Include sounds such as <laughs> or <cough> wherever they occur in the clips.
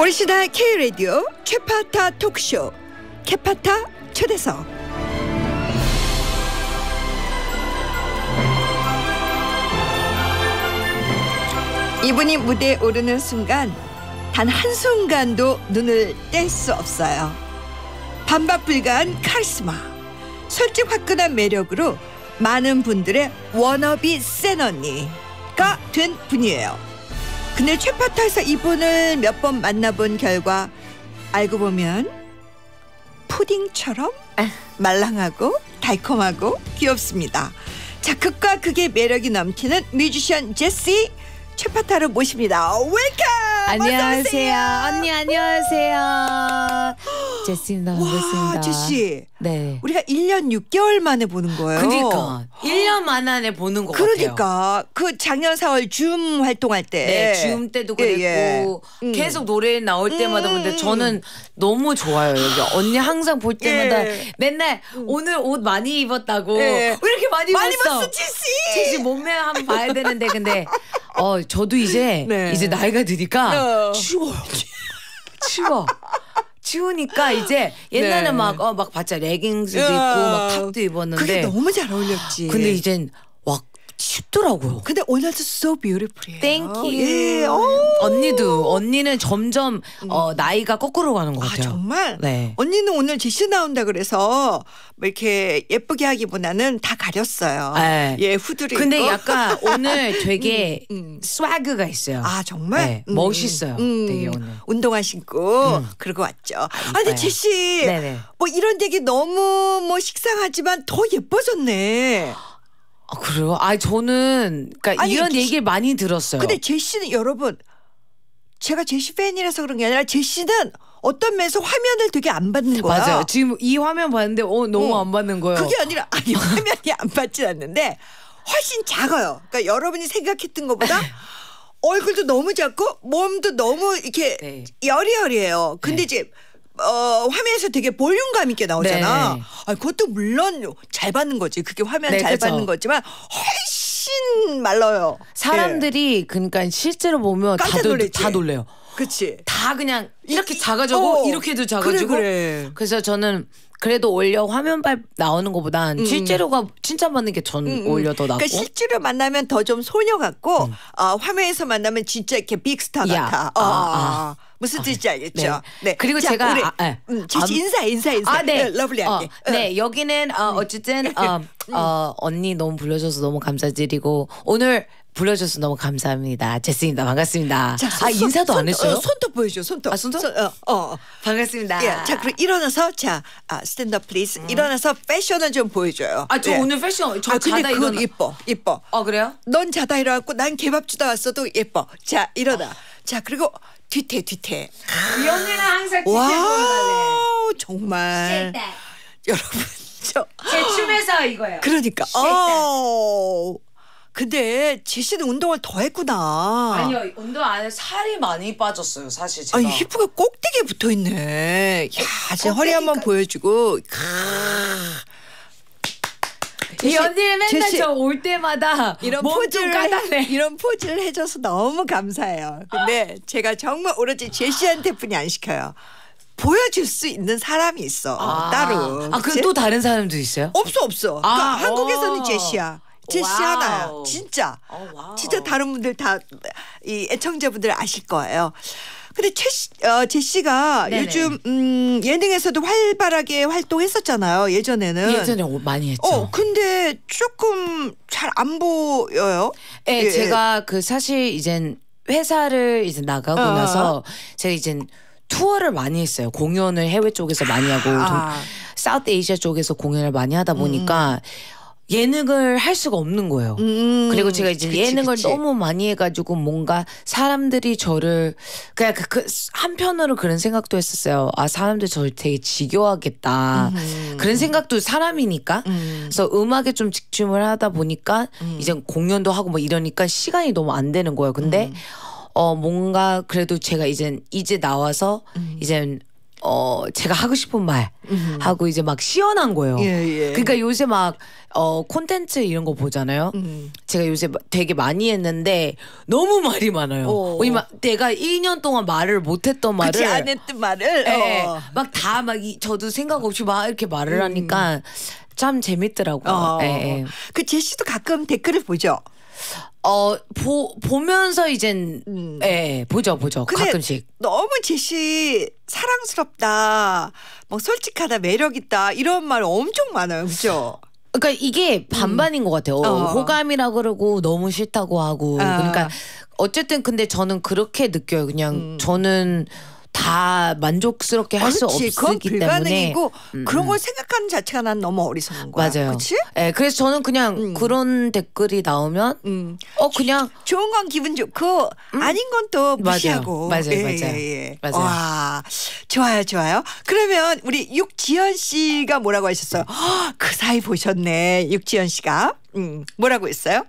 오올 시대 K라디오 최파타 톡쇼 캐파타 초대석 이분이 무대에 오르는 순간 단 한순간도 눈을 뗄 수 없어요 반박불가한 카리스마 솔직 화끈한 매력으로 많은 분들의 워너비 센 언니가 된 분이에요 근데 최파타에서 이분을 몇 번 만나본 결과 알고 보면 푸딩처럼 아. 말랑하고 달콤하고 귀엽습니다. 자, 극과 극의 매력이 넘치는 뮤지션 제시 최파타를 모십니다. 웰컴! 안녕하세요. 언니 안녕하세요. <gasps> 제스입니다. 와, 반갑습니다. 제씨. 네. 우리가 1년 6개월 만에 보는 거예요. 그니까 러 1년 만 안에 보는 거 같아요. 그러니까 그 작년 4월 줌 활동할 때. 네, 줌 때도 예, 그랬고 예. 음. 계속 노래 나올 때마다 음, 근데 저는 너무 좋아요. 여기 언니 항상 볼 때마다 예. 맨날 오늘 옷 많이 입었다고 예. 왜 이렇게 많이, 많이 입었어? 봤어, 제시. 제시 몸매 한번 봐야 되는데 근데 어 저도 이제 <laughs> 네. 이제 나이가 드니까 어. 치워 치워 치우니까 이제 옛날에 네. 막어막 어, 봤자 레깅스도 어. 입고 막 탑도 입었는데 그게 너무 잘 어울렸지. 근데 이젠 쉽더라고요. 근데 오늘날 so b e a u t i f u l Thank you. 예. 어. 언니도 언니는 점점 음. 어, 나이가 거꾸로 가는 것 아, 같아요. 아 정말? 네. 언니는 오늘 제시 나온다 그래서 뭐 이렇게 예쁘게 하기보다는 다 가렸어요. 네. 예 후드를. 근데 입고. 약간 오늘 <laughs> 음, 되게 음, 스와그가 있어요. 아 정말? 네, 음. 멋있어요. 음. 되게 오늘. 운동화 신고 그러고 왔죠. 아, 아 근데 지시 네네. 뭐 이런 얘기 너무 뭐 식상하지만 더 예뻐졌네. 아, 그래요? 아 저는 그러니까 아니, 이런 얘기를 많이 들었어요. 근데 제시는 여러분 제가 제시 팬이라서 그런 게 아니라 제시는 어떤 면에서 화면을 되게 안 받는 거야. 맞아요. 지금 이 화면 봤는데 어 너무 어. 안 받는 거예요. 그게 아니라 아니 <laughs> 화면이 안 받진 않는데 훨씬 작아요. 그러니까 여러분이 생각했던 것보다 얼굴도 너무 작고 몸도 너무 이렇게 네. 여리여리해요. 근데 네. 이제 어, 화면에서 되게 볼륨감 있게 나오잖아. 네. 아, 그것도 물론 잘 받는 거지. 그게 화면 네, 잘 그쵸. 받는 거지만 훨씬 말라요. 사람들이 네. 그러니까 실제로 보면 다들 다 놀래요. 그치. 다 그냥 이렇게 작아지고 어. 이렇게도 작아지고. 그래, 그래. 그래서 저는 그래도 오히려 화면발 나오는 것보단 음. 음. 실제로가 칭찬받는 게전 음, 음. 오히려 더 그러니까 낫고. 그러니까 실제로 만나면 더 좀 소녀 같고 음. 어, 화면에서 만나면 진짜 이렇게 빅스타 야. 같아. 아, 어. 아. 아. 무슨 아, 뜻인지 알겠죠? 네. 네. 그리고 자, 제가 우리, 아, 예. 음, 아, 음, 지씨 인사 인사 인사. 아, 네. 러블리하게. 어, 어 음. 네. 여기는 어, 음. 어쨌든 <laughs> 어, 어, 언니 너무 불러줘서 너무 감사드리고 오늘 불러줘서 너무 감사합니다. 제스입니다. 반갑습니다. 자, 아, 손, 아 인사도 손, 안 했어요? 어, 손톱 보여줘. 손톱. 아 손톱? 손, 어, 어. 어 반갑습니다. 예, 자그럼 일어나서 자 아, 스탠드업 플리즈. 음. 일어나서 패션을 좀 보여줘요. 아저 예. 오늘 패션 저 아, 근데 자다 그건 일어나. 예뻐 예뻐. 어 그래요? 넌 자다 일어났고 난 개밥 주다 왔어도 예뻐. 자 일어나. 어. 자 그리고 뒤태 뒤태. 이 언니는 항상 뒤태 보여달래. 정말. 여러분 저. 제 춤에서 이거예요. 그러니까. 어. 근데 제시는 운동을 더 했구나. 아니요 운동 안 해. 살이 많이 빠졌어요 사실 제가. 아니 히프가 꼭대기에 붙어 있네. 야, 제 허리 한 번 보여주고. 캬. 이 언니는 맨날 저 올 때마다 이런 포즈를 해, 이런 포즈를 해줘서 너무 감사해요. 근데 제가 정말 오로지 제시한테뿐이 안 시켜요. 보여줄 수 있는 사람이 있어 아. 따로. 아그또 다른 사람도 있어요? 없어 없어. 아. 그러니까 한국에서는 어. 제시야. 제시 하나야 진짜. 오, 어, 진짜 다른 분들 다 이 애청자분들 아실 거예요. 근데 채 씨, 어, 제시가 요즘 음, 예능에서도 활발하게 활동했었잖아요. 예전에는. 예전에 많이 했죠. 어, 근데 조금 잘 안 보여요. 예, 예. 제가 그 사실 이젠 회사를 이제 나가고 어. 나서 제가 이젠 투어를 많이 했어요. 공연을 해외 쪽에서 많이 하고 아. 사우스 에이시아 쪽에서 공연을 많이 하다 보니까 음. 예능을 할 수가 없는 거예요. 음, 음, 그리고 제가 이제 그치, 예능을 그치. 너무 많이 해가지고 뭔가 사람들이 저를 그냥 그, 그 한편으로 그런 생각도 했었어요. 아 사람들 저를 되게 지겨워하겠다. 음, 그런 생각도 사람이니까. 음. 그래서 음악에 좀 집중을 하다 보니까 음. 이제 공연도 하고 뭐 이러니까 시간이 너무 안 되는 거예요. 근데 음. 어 뭔가 그래도 제가 이제 이제 나와서 이제 어 제가 하고 싶은 말 하고 이제 막 시원한 거예요. 예, 예. 그러니까 요새 막어 콘텐츠 이런 거 보잖아요. 음. 제가 요새 되게 많이 했는데 너무 말이 많아요. 오. 어, 이 내가 1년 동안 말을 못했던 말을 그치, 안 했던 말을 예, 막다막 어. 막 저도 생각 없이 막 이렇게 말을 음. 하니까 참 재밌더라고요. 어. 어 예, 예. 그 제시도 가끔 댓글을 보죠. 어, 보, 보면서 이젠, 음. 예, 보죠, 보죠. 가끔씩. 너무 제시 사랑스럽다, 뭐 솔직하다, 매력있다, 이런 말 엄청 많아요. 그죠? 그러니까 이게 반반인 음. 것 같아요. 어, 어. 호감이라 그러고 너무 싫다고 하고. 아. 그러니까 어쨌든 근데 저는 그렇게 느껴요. 그냥 음. 저는 다 만족스럽게 할 수 없기 때문에 음, 그런 걸 생각하는 자체가 난 너무 어리석은 거야. 맞아요. 그렇지? 네, 예, 그래서 저는 그냥 음. 그런 댓글이 나오면 음. 어 그냥 조, 좋은 건 기분 좋고 그 음. 아닌 건 또 무시하고 맞아요, 맞아요, 예, 맞아요. 예, 예. 맞아요. 와, 좋아요, 좋아요. 그러면 우리 육지연 씨가 뭐라고 하셨어요? 허, <gasps> 그 사이 보셨네, 육지연 씨가. 음, 뭐라고 했어요?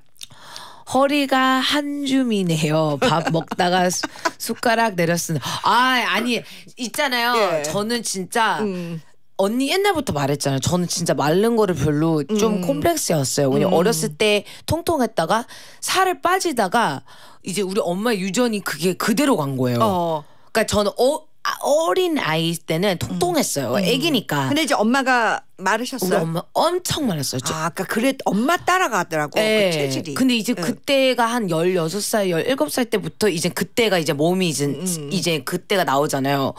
허리가 한 줌이네요. 밥 먹다가 <laughs> 수, 숟가락 내렸으니아 아니 있잖아요. 예. 저는 진짜. 음. 언니 옛날부터 말했잖아요. 저는 진짜 마른 거를 별로 좀 음. 콤플렉스였어요. 왜냐 음. 어렸을 때 통통했다가 살을 빠지다가 이제 우리 엄마 유전이 그게 그대로 간 거예요. 어. 그러니까 저는 어, 아, 어린 아이 때는 통통했어요. 음. 애기니까. 근데 이제 엄마가 마르셨어요? 우리 엄마 엄청 말랐어요. 아, 아까 그래 엄마 따라가더라고. 그 예. 그 체질이. 근데 이제 응. 예. 그때가 한 16살, 17살 때부터 이제 그때가 이제 몸이 이제, 음, 음. 이제 그때가 나오잖아요.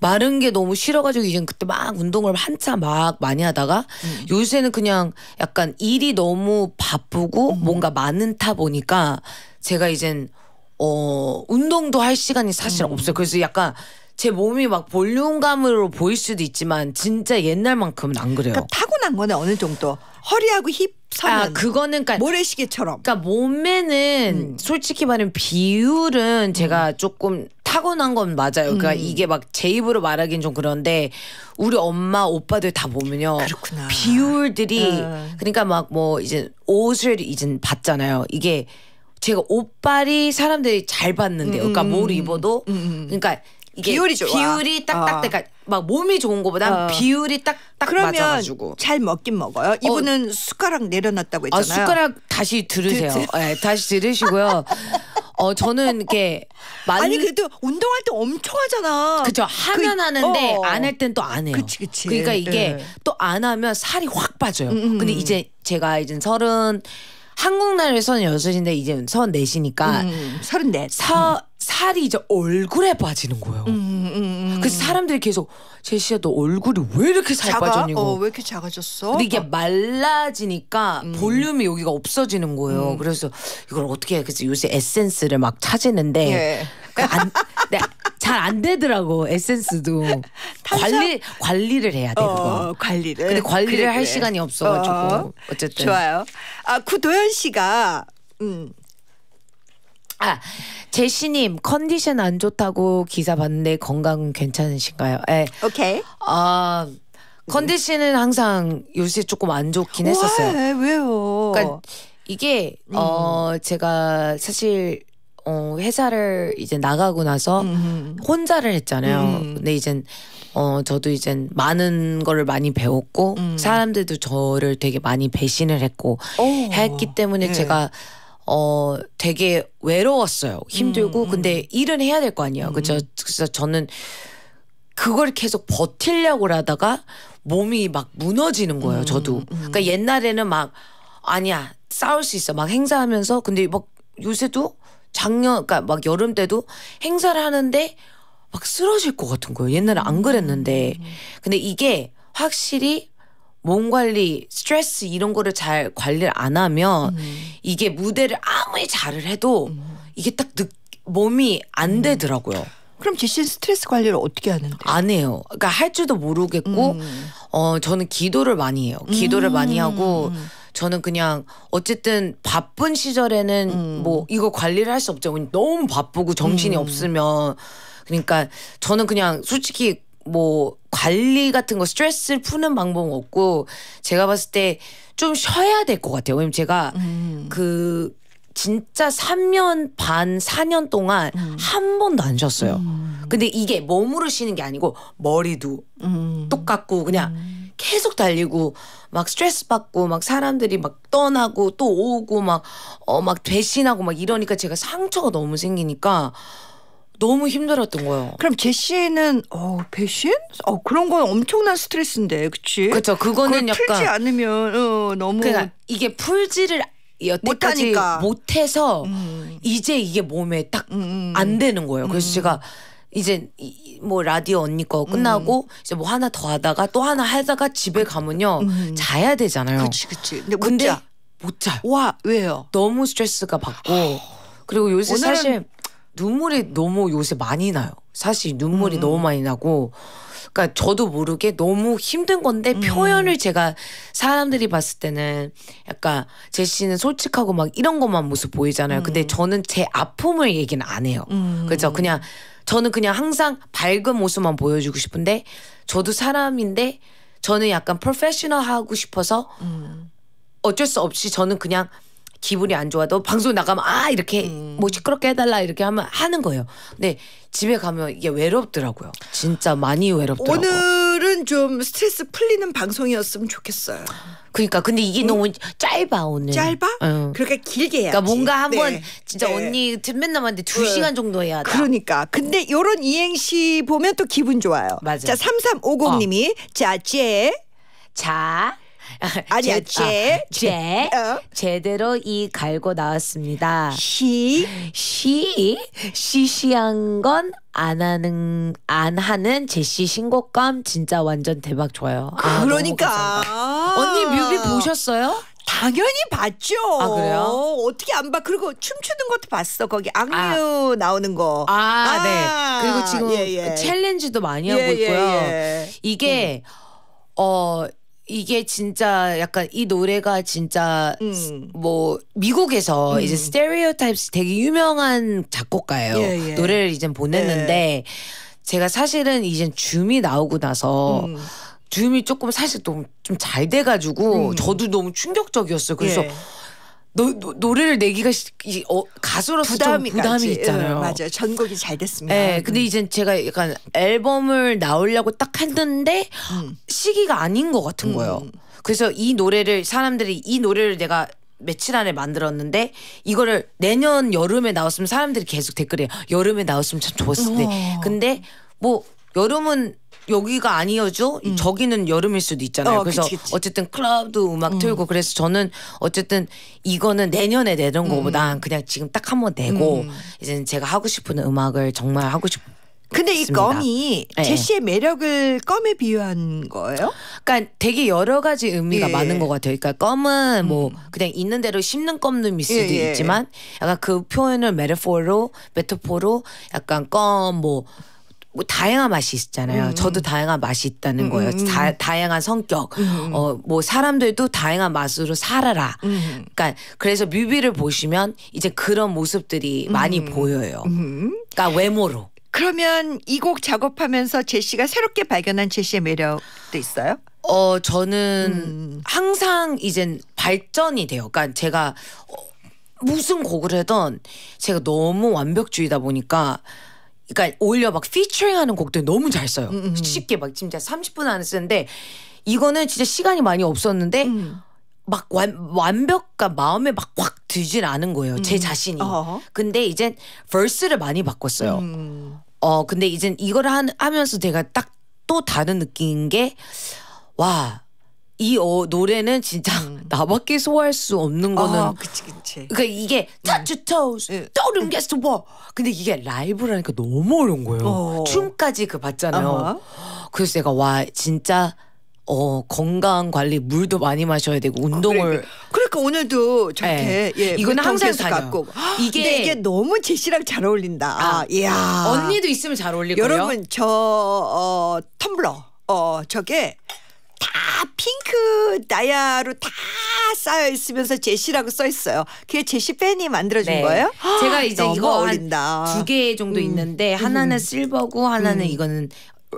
마른 게 너무 싫어가지고 이제 그때 막 운동을 한참 막 많이 하다가 음. 요새는 그냥 약간 일이 너무 바쁘고 뭔가 많은타 보니까 제가 이젠 어, 운동도 할 시간이 사실 없어요. 그래서 약간 제 몸이 막 볼륨감으로 보일 수도 있지만 진짜 옛날만큼은 안 그래요. 그러니까 타고난 거네 어느 정도. 허리하고 힙 아, 그거는 그러니까 모래시계처럼. 그러니까 몸매는 음. 솔직히 말하면 비율은 음. 제가 음. 조금 타고난 건 맞아요. 그러니까 음. 이게 막 제 입으로 말하긴 좀 그런데 우리 엄마 오빠들 다 보면요. 그렇구나. 비율들이 어. 그러니까 막 뭐 이제 옷을 이제 봤잖아요. 이게 제가 옷빨이 사람들이 잘 봤는데요. 음, 그러니까 음, 뭘 입어도 그러니까 비율이 좋아. 비율이 딱딱 어. 그러니까 막 몸이 좋은 거보다 어. 비율이 딱딱 맞아가지고 잘 먹긴 먹어요. 어. 이분은 숟가락 내려놨다고 아, 했잖아요. 숟가락 다시 들으세요. 들- 예, 다시 들으시고요. 어 저는 이게많 아니 그래도 운동할 때 엄청 하잖아. 그죠 하면 그- 하는데 어. 안할 땐 또 안 해요. 그치, 그치. 러니까 이게 예. 또안 하면 살이 확 빠져요. 음, 음, 근데 음. 이제 제가 이제 서른 한국 나이로 서는 여섯인데 이제 서른 넷이니까 음, 34. 음. 사 살이 이제 얼굴에 빠지는 거예요. 음, 음, 음. 그래서 사람들이 계속 제시야 너 얼굴이 왜 이렇게 살 작아? 빠졌냐고. 어, 왜 이렇게 작아졌어? 근데 이게 어. 말라지니까 음. 볼륨이 여기가 없어지는 거예요. 음. 그래서 이걸 어떻게 해? 그래서 요새 에센스를 막찾는데 예. 그러니까 안, 네, 잘안 되더라고 에센스도 <laughs> 관리 관리를 해야 돼 어, 그거 관리를 근데 관리를 그래, 할 그래. 시간이 없어가지고 어, 어. 쨌든 좋아요 아 구도현 씨가 음 아, 제시님 컨디션 안 좋다고 기사 봤는데 건강 괜찮으신가요? 예. 오케이. 아 컨디션은 항상 요새 조금 안 좋긴 했었어요. 왜? 왜요? 그러니까 이게 음. 어 제가 사실 어 회사를 이제 나가고 나서 음, 음 혼자를 했잖아요. 음. 근데 이젠 어 저도 이젠 많은 거를 많이 배웠고 음. 사람들도 저를 되게 많이 배신을 했고 오. 했기 때문에 네. 제가 어 되게 외로웠어요. 힘들고 음. 음. 근데 일은 해야 될 거 아니에요. 음. 그죠? 그래서 저는 그걸 계속 버틸려고 하다가 몸이 막 무너지는 거예요. 음, 저도. 음, 음. 그러니까 옛날에는 막 아니야 싸울 수 있어 막 행사하면서 근데 막 요새도 작년 그러니까 막 여름 때도 행사를 하는데 막 쓰러질 것 같은 거예요. 옛날에 안 음. 그랬는데 근데 이게 확실히 몸 관리, 스트레스 이런 거를 잘 관리를 안 하면 음. 이게 무대를 아무리 잘을 해도 음. 이게 딱 느, 몸이 안 음. 되더라고요. 그럼 지신 스트레스 관리를 어떻게 하는데? 안 해요. 그러니까 할 줄도 모르겠고, 음. 어 저는 기도를 많이 해요. 기도를 많이 음. 하고. 저는 그냥 어쨌든 바쁜 시절에는 음. 뭐 이거 관리를 할 수 없죠. 너무 바쁘고 정신이 음. 없으면 그러니까 저는 그냥 솔직히 뭐 관리 같은 거 스트레스를 푸는 방법은 없고 제가 봤을 때 좀 쉬어야 될 것 같아요. 왜냐면 제가 음. 그 진짜 3년 반, 4년 동안 음. 한 번도 안 쉬었어요. 음. 근데 이게 몸으로 쉬는 게 아니고 머리도 음. 똑같고 그냥 음. 계속 달리고 막 스트레스 받고 막 사람들이 막 떠나고 또 오고 막 어막 어, 막 배신하고 막 이러니까 제가 상처가 너무 생기니까 너무 힘들었던 거예요. 그럼 제시는 어 배신? 어 그런 건 엄청난 스트레스인데, 그치 그렇죠. 그거는 약간 풀지 않으면 어, 너무 그러니까 이게 풀지를 여태까지 못해서 음. 이제 이게 몸에 딱안 음, 음. 되는 거예요. 그래서 음. 제가 이제 뭐 라디오 언니 거 끝나고 음. 이제 뭐 하나 더 하다가 또 하나 하다가 집에 가면요 음. 자야 되잖아요. 그렇지, 그렇지. 근데, 못, 자. 못자와 왜요? 너무 스트레스 가 받고 아. 그리고 요새 사실 눈물이 너무 요새 많이 나요. 사실 눈물이 음. 너무 많이 나고 그러니까 저도 모르게 너무 힘든 건데 음. 표현을 제가 사람들이 봤을 때는 약간 제시는 솔직하고 막 이런 것만 모습 보이잖아요. 음. 근데 저는 제 아픔을 얘기는 안 해요. 음. 그렇죠. 그냥 저는 그냥 항상 밝은 모습만 보여주고 싶은데 저도 사람인데 저는 약간 프로페셔널 하고 싶어서 음. 어쩔 수 없이 저는 그냥 기분이 안 좋아도 방송 나가면 아 이렇게 음. 뭐 시끄럽게 해달라 이렇게 하면 하는 거예요. 근데 집에 가면 이게 외롭더라고요. 진짜 많이 외롭더라고요. 오늘은 좀 스트레스 풀리는 방송이었으면 좋겠어요. 그러니까 근데 이게 음. 너무 짧아 오늘. 짧아? 응. 어. 그렇게 길게 해야지. 그러니까 뭔가 한번 네. 진짜 네. 언니 맨날 남왔는데두 어. 시간 정도 해야 돼. 그러니까. 근데 요런 이행시 보면 또 기분 좋아요. 맞아. 자 3350님이 어. 자제 자 <laughs> 아니야 아, 제, 제 어? 제대로 이 갈고 나왔습니다. 시, 시, 시시한 건 안 하는 안 하는 제시 신곡감 진짜 완전 대박 좋아요. 아, 그러니까 언니 뮤비 보셨어요? 당연히 봤죠. 아, 그래요? 어떻게 안 봐? 그리고 춤추는 것도 봤어. 거기 악뮤 아. 나오는 거. 아, 아, 네. 그리고 지금 예, 예. 챌린지도 많이 예, 하고 예, 있고요. 예. 이게 음. 어 이게 진짜 약간 이 노래가 진짜 음. 뭐 미국에서 음. 이제 스테레오타입스 되게 유명한 작곡가예요. 예, 예. 노래를 이제 보냈는데 예. 제가 사실은 이제 줌이 나오고 나서 음. 줌이 조금 사실 너무 좀 잘 돼가지고 음. 저도 너무 충격적이었어요. 그래서 예. 노, 노, 래를 내기가 이, 어, 가수로서 부담이, 부담이 있잖아요. 응, 어, 맞아요. 전곡이 잘 됐습니다. 네, 근데 음. 이제 제가 약간 앨범을 나오려고 딱 했는데 음. 시기가 아닌 것 같은 음. 거예요. 그래서 이 노래를 사람들이 이 노래를 내가 며칠 안에 만들었는데 이거를 내년 여름에 나왔으면 사람들이 계속 댓글에 여름에 나왔으면 참 좋았을 텐데 어. 근데 뭐 여름은 여기가 아니어죠. 음. 저기는 여름일 수도 있잖아요. 어, 그래서 그치, 그치. 어쨌든 클럽도 음악 음. 틀고 그래서 저는 어쨌든 이거는 내년에 내는 음. 거보다 음. 그냥 지금 딱 한번 내고 음. 이제는 제가 하고 싶은 음악을 정말 하고 싶. 근데 이 껌이 네. 제시의 매력을 껌에 비유한 거예요? 그러니까 되게 여러 가지 의미가 예. 많은 것 같아요. 그러니까 껌은 뭐 음. 뭐 그냥 있는 대로 씹는 껌눈일 예, 수도 예. 있지만 예. 약간 그 표현을 메타포로 메타포로 약간 껌뭐 뭐 다양한 맛이 있잖아요. 음. 저도 다양한 맛이 있다는 음. 음 거예요. 다, 음. 다양한 성격, 음. 음. 어뭐 사람들도 다양한 맛으로 살아라. 그러니까 그래서 뮤비를 보시면 이제 그런 모습들이 많이 보여요. 그러니까 외모로. 그러면 이 곡 작업하면서 제시가 새롭게 발견한 제시의 매력도 있어요? 어 저는 항상 이제 발전이 돼요. 그러니까 제가 어, 무슨 곡을 하던 제가 너무 완벽주의다 보니까 그러니까 오히려 막 피처링하는 곡들 너무 잘 써요. 음, 음, 음. 쉽게 막 진짜 30분 안에 쓰는데 이거는 진짜 시간이 많이 없었는데 음. 막 완, 완벽한 마음에 막 확 들진 않은 거예요. 제 음. 자신이. 어허. 근데 이제 verse를 많이 바꿨어요. 음. 어 근데 이제 이걸 하, 면서 제가 딱 또 다른 느낌인게 와. 이 어, 노래는 진짜 음. <laughs> 나밖에 소화할 수 없는 거는 아, 그치 그치 그러니까 이게 음. touch toes 떠오름 게스트 워 근데 이게 라이브라니까 너무 어려운 거예요 어. 춤까지 그 봤잖아요 아하. 그래서 내가 와 진짜 어 건강 관리 물도 많이 마셔야 되고 아, 운동을 그러니까, 그러니까 오늘도 저렇게 네. 예, 이거는 항상 갖고 아, <gasps> 이게 이게 너무 제시랑 잘 어울린다. 아, 이야 언니도 있으면 잘 어울리고요. 여러분 저 어, 텀블러 어 저게 다 핑크 다이아로 다 쌓여 있으면서 제시라고 써 있어요. 그게 제시 팬이 만들어준 네. 거예요? 제가 이제 이거 두개 정도 음. 있는데 하나는 음. 실버고 하나는 음. 이거는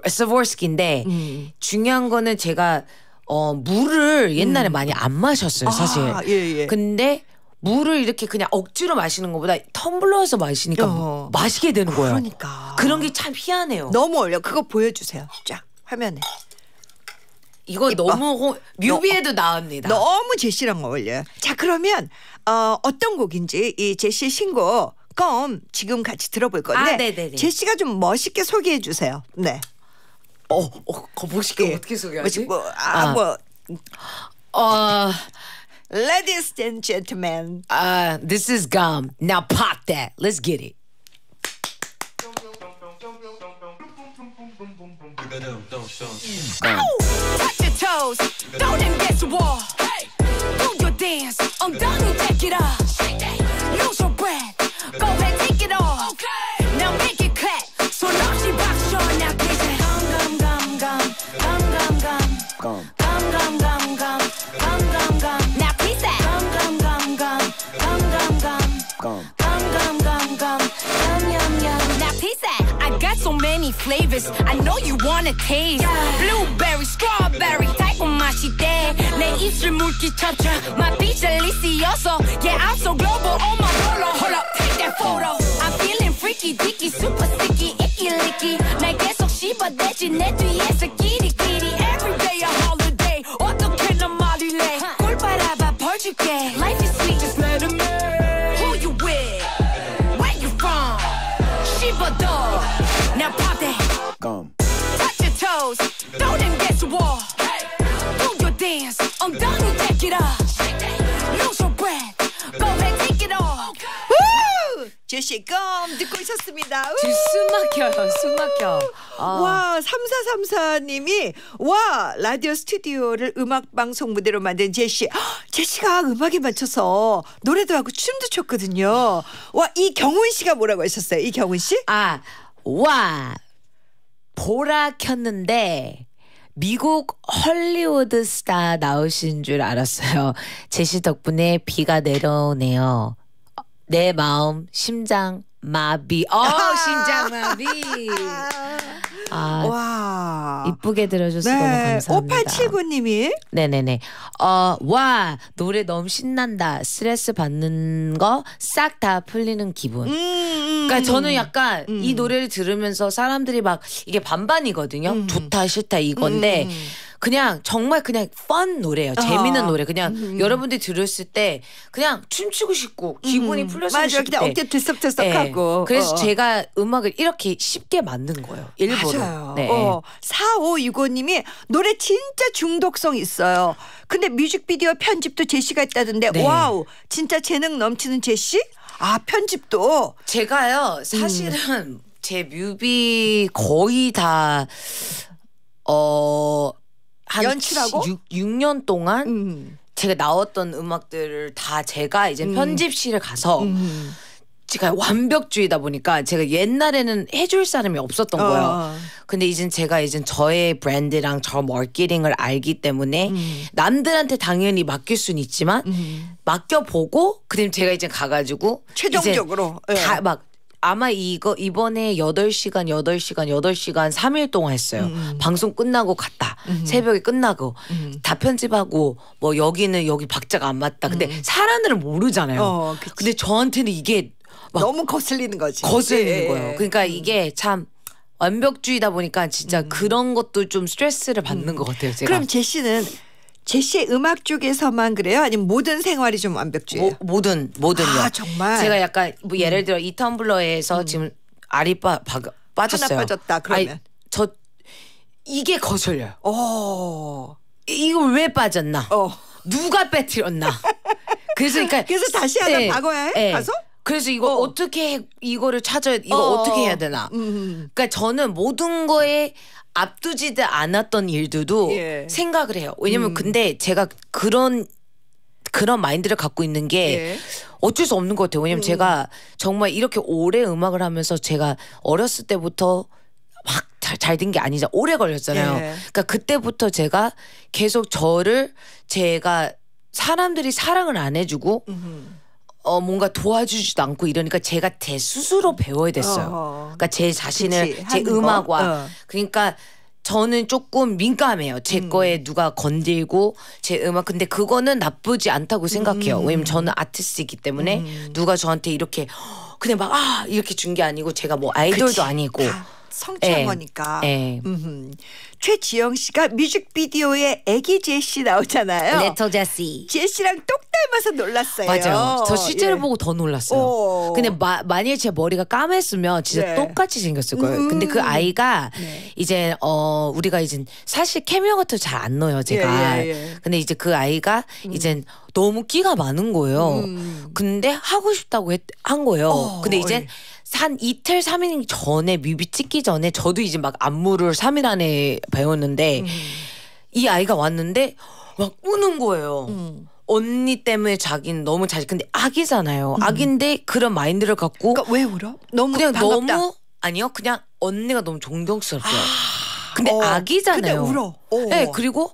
스보르스키인데 음. 중요한 거는 제가 어 물을 옛날에 음. 많이 안 마셨어요 아, 사실. 아, 예, 예. 근데 물을 이렇게 그냥 억지로 마시는 것보다 텀블러에서 마시니까 어. 마시게 되는 거예요. 그러니까 그런 게 참 희한해요. 너무 어려. 그거 보여주세요. 자, 화면에. 이거 이뻐. 어. 너무 호, 뮤비에도 너, 어. 나옵니다. 너무 제시랑 어울려요. 자 그러면 어, 어떤 곡인지 이 제시 신곡 껌 지금 같이 들어볼 건데 아, 제시가 좀 멋있게 소개해 주세요. 네. 어, 어거북게 예. 어떻게 소개하지? 뭐, 아, 아. 뭐. 어. Ladies and gentlemen. Uh, this is gum. Now pop that. Let's get it. Touch your toes, throw them against the wall. Hey. Do your dance, I'm done, take it up. flavors. I know you want a taste. Blueberry, strawberry, type of 달콤맛이 돼. 내 입술 물기 쳐쳐. My beach delicioso. Yeah, I'm so global oh on my polo. Hold up, take that photo. I'm feeling freaky, dicky, super sticky, icky, licky. Now guess what 날 계속 씹어대지 내 뒤에서 끼리 지금 듣고 있었습니다 숨막혀요. 숨막혀. 아. 와 3434님이 와 라디오 스튜디오를 음악방송 무대로 만든 제시 제시가 음악에 맞춰서 노래도 하고 춤도 췄거든요. 와 이경훈 씨가 뭐라고 하셨어요? 이경훈 씨? 아와 보라 켰는데 미국 헐리우드 스타 나오신 줄 알았어요. 제시 덕분에 비가 내려오네요. 내 마음 심장 마비. 어 아. 심장 마비. <laughs> 아, 와. 이쁘게 들어줘서 네. 너무 감사합니다. 5879님이. 네네네. 어, 와, 노래 너무 신난다. 스트레스 받는 거 싹 다 풀리는 기분. 음, 음 그러니까 음. 저는 약간 음. 이 노래를 들으면서 사람들이 막 이게 반반이거든요. 음. 좋다, 싫다 이건데. 음, 그냥 정말 그냥 펀 노래예요. 재밌는 아. 노래. 그냥 음. 여러분들이 들었을 때 그냥 춤추고 싶고 기분이 음. 풀려서 맞아. 싶 그냥 어깨 들썩들썩하고. 네. 그래서 어, 어. 제가 음악을 이렇게 쉽게 만든 거예요. 일부러. 맞아요. 네. 어. 4565님이 노래 진짜 중독성 있어요. 근데 뮤직비디오 편집도 제시가 있다던데 네. 와우 진짜 재능 넘치는 제시? 아 편집도 제가요 음. 사실은 음. 제 뮤비 거의 다어 한 연출하고 6, 6년 동안 음. 제가 나왔던 음악들을 다 제가 이제 음. 편집실에 가서 음. 제가 완벽주의다 보니까 제가 옛날에는 해줄 사람이 없었던 어. 거예요. 근데 이젠 제가 이젠 저의 브랜드랑 저 마케팅을 알기 때문에 음. 남들한테 당연히 맡길 수는 있지만 음. 맡겨보고 그다음 제가 이제 가가지고 최종적으로 다막 예. 아마 이거 이번에 8시간 8시간 8시간 3일 동안 했어요. 음, 음. 방송 끝나고 갔다. 음. 새벽에 끝나고 음. 다 편집하고 뭐 여기는 여기 박자가 안 맞다. 근데 음. 사람들은 모르잖아요. 어, 근데 저한테는 이게 너무 거슬리는 거지. 거슬리는 예. 거예요. 그러니까 음. 이게 참 완벽주의다 보니까 진짜 그런 것도 좀 스트레스를 받는 것 같아요. 제가. 그럼 제시는 제시 음악 쪽에서만 그래요? 아니면 모든 생활이 좀완벽주의요 모, 모든 모든요. 아 정말. 제가 약간 뭐 예를 음. 들어 이 텀블러에서 음. 지금 알이 빠, 바, 빠졌어요. 하나 빠졌다. 그러면 아니, 저 이게 거슬려요. 어. 이거왜 빠졌나? 어. 누가 빼뜨렸나? 그래서 그러니까 <laughs> 그래서 다시 하나 네. 박아야 해. 네. 가서? 그래서 이거 어. 떻게 해, 이거를 찾아야 이거 어. 어 떻게 어. 해야 되나. 음, 음, 음. 그러니까 저는 모든 거에 앞두지도 않았던 일들도 예. 생각을 해요. 왜냐면 음. 근데 제가 그런 그런 마인드를 갖고 있는 게 예. 어쩔 수 없는 것 같아요. 왜냐면 음. 제가 정말 이렇게 오래 음악을 하면서 제가 어렸을 때부터 확잘된 게아니죠 오래 걸렸잖아요. 예. 그러니까 그때부터 제가 계속 저를 제가 사람들이 사랑을 안 해주고 음. 어 뭔가 도와주지도 않고 이러니까 제가 제 스스로 배워야 됐어요. 어허. 그러니까 제 자신을 그치, 제 음악과 어. 그러니까 저는 조금 민감해요. 제 음. 거에 누가 건들고 제 음악 근데 그거는 나쁘지 않다고 생각해요. 음. 왜냐면 저는 아티스트이기 때문에 음. 누가 저한테 이렇게 그냥 막아 이렇게 준 게 아니고 제가 뭐 아이돌도 그치. 아니고 성취한 에. 예. 거니까. 에. 예. 최지영 씨가 뮤직비디오에 애기 제시 나오잖아요. 레터 제시. 제시랑 똑 닮아서 놀랐어요. 맞아요. 저 실제로 예. 보고 더 놀랐어요. 오. 근데 마, 만약에 제 머리가 까맸으면 진짜 네. 똑같이 생겼을 거예요. 음. 근데 그 아이가 네. 이제 어 우리가 이제 사실 캐미어 같은 잘안 넣어요 예, 제가. 예, 예, 근데 이제 그 아이가 음. 이젠 너무 끼가 많은 거예요. 음. 근데 하고 싶다고 했, 한 거예요. 어, 근데 이제 한 이틀 삼일 전에 뮤비 찍기 전에 저도 이제 막 안무를 삼일 안에 배웠는데 음. 이 아이가 왔는데 막 우는 거예요. 음. 언니 때문에 자기는 너무 자식 근데 아기잖아요. 음. 아기인데 그런 마인드를 갖고 그러니까 왜 울어? 너무 그냥 반갑다. 너무 아니요. 그냥 언니가 너무 존경스럽죠. 아. 근데 어. 아기잖아요. 근데 울어. 어. 네, 그리고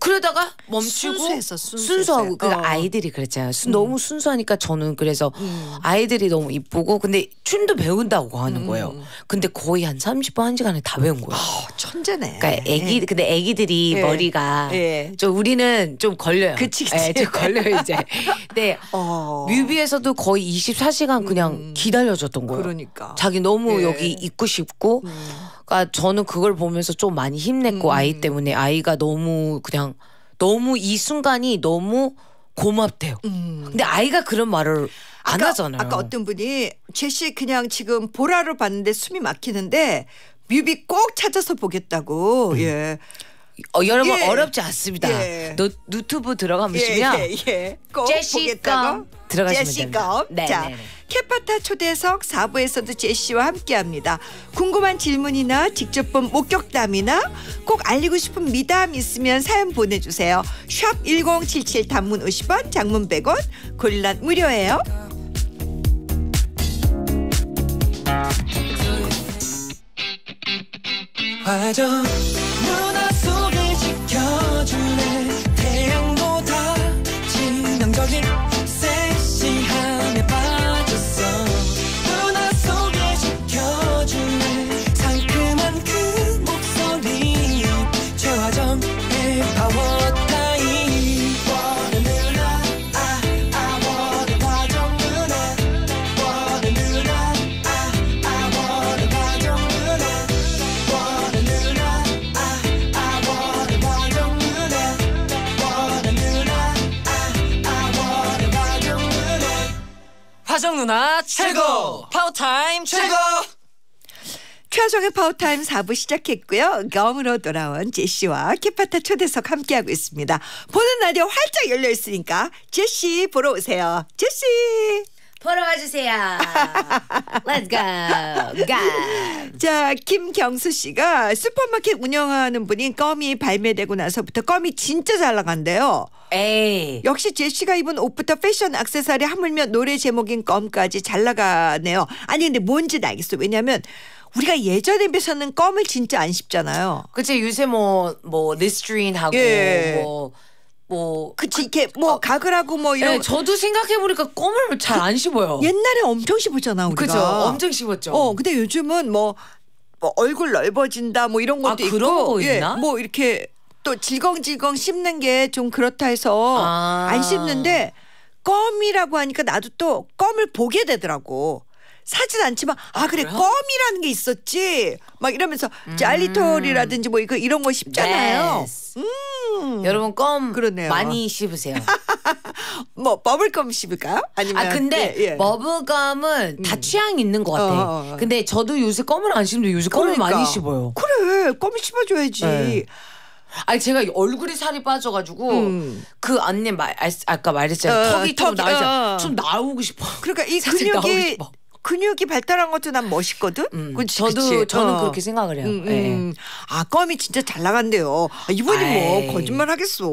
그러다가 멈추고 순수했어, 순수 하고 그 어. 아이들이 그랬잖아요. 음. 너무 순수하니까 저는 그래서 음. 아이들이 너무 이쁘고 근데 춤도 배운다고 하는 음. 거예요. 근데 거의 한 30분 한 시간에 다 배운 거예요. 어, 천재네. 그러니까 애기 네. 근데 애기들이 네. 머리가 네. 좀 우리는 좀 걸려요. 그치 그치. 좀 걸려요 이제. <laughs> 근 어. 뮤비에서도 거의 24시간 그냥 음. 기다려줬던 거예요. 그러니까. 자기 너무 여기 있고 싶고 음. 그러니까 저는 그걸 보면서 좀 많이 힘냈고 음. 아이 때문에 아이가 너무 그냥 너무 이 순간이 너무 고맙대요. 음. 근데 아이가 그런 말을 안 아까, 하잖아요. 아까 어떤 분이 제시 그냥 지금 보라를 봤는데 숨이 막히는데 뮤비 꼭 찾아서 보겠다고. 음. 예. 어, 여러분 예. 어렵지 않습니다. 예. 노, 유튜 들어가보시면 예, 예, 예. 제시가 들어가시면 됩니다. 네, 네, 네. 캐파타 초대석 4부에서도 제시와 함께합니다. 궁금한 질문이나 직접 본 목격담이나 꼭 알리고 싶은 미담 있으면 사연 보내주세요. 샵 1077 단문 50원 장문 100원 곤란 무료예요. 화정 누나 최고! 파워타임 최고! 최하종의 파워타임 4부 시작했고요. 껌으로 돌아온 제시와 키파타 초대석 함께하고 있습니다. 보는 날이 활짝 열려 있으니까 제시 보러 오세요. 제시! 보러 와주세요. Let's go. go. 자, 김경수 씨가 슈퍼마켓 운영하는 분인 껌이 발매되고 나서부터 껌이 진짜 잘 나간대요. 에이. 역시 제시가 입은 옷부터 패션 악세사리 하물며 노래 제목인 껌까지 잘 나가네요. 아니 근데 뭔지 알겠어. 왜냐면 우리가 예전에 비해서는 껌을 진짜 안 씹잖아요. 그치 요새 뭐 뭐 리스트린하고 뭐. 뭐뭐 그치 그 이렇게 뭐 아, 어. 각을 하고 뭐 이런 네, 저도 생각해 보니까 껌을 잘 안 씹어요. 옛날에 엄청 씹었잖아 우리가. 그죠. 엄청 씹었죠. 어 근데 요즘은 뭐, 뭐 얼굴 넓어진다 뭐 이런 것도 아, 있고 예, 뭐 이렇게 또 질겅질겅 씹는 게 좀 그렇다 해서 아. 안 씹는데 껌이라고 하니까 나도 또 껌을 보게 되더라고. 사진 않지만 아 그래 그래 껌이라는 게 있었지 막 이러면서 음. 알리톨이라든지 뭐 이거 이런 거 쉽잖아요. 예 음. 여러분 껌 그러네요. 많이 씹으세요. <laughs> 뭐 버블껌 씹을까요? 아니면 아 근데 예, 예. 버블껌은 음. 다 취향이 있는 것 같아. 어, 어. 어. 근데 저도 요새 껌을 안 씹는데 요새 껌을 그러니까. 많이 씹어요. 그래 껌을 씹어줘야지. 네. 아니 제가 얼굴에 살이 빠져가지고 음. 그 언니 말 아까 말했잖아요 어, 턱이 턱, 좀 나와서 어. 좀 나오고 싶어. 그러니까 이 <laughs> 근육이 근육이 발달한 것도 난 멋있거든. 음, 그치, 저도 그치? 저는 어. 그렇게 생각을 해요. 음, 음. 음. 예. 아 껌이 진짜 잘 나간대요. 아, 이분이 뭐 아이. 뭐 거짓말 하겠어. 어,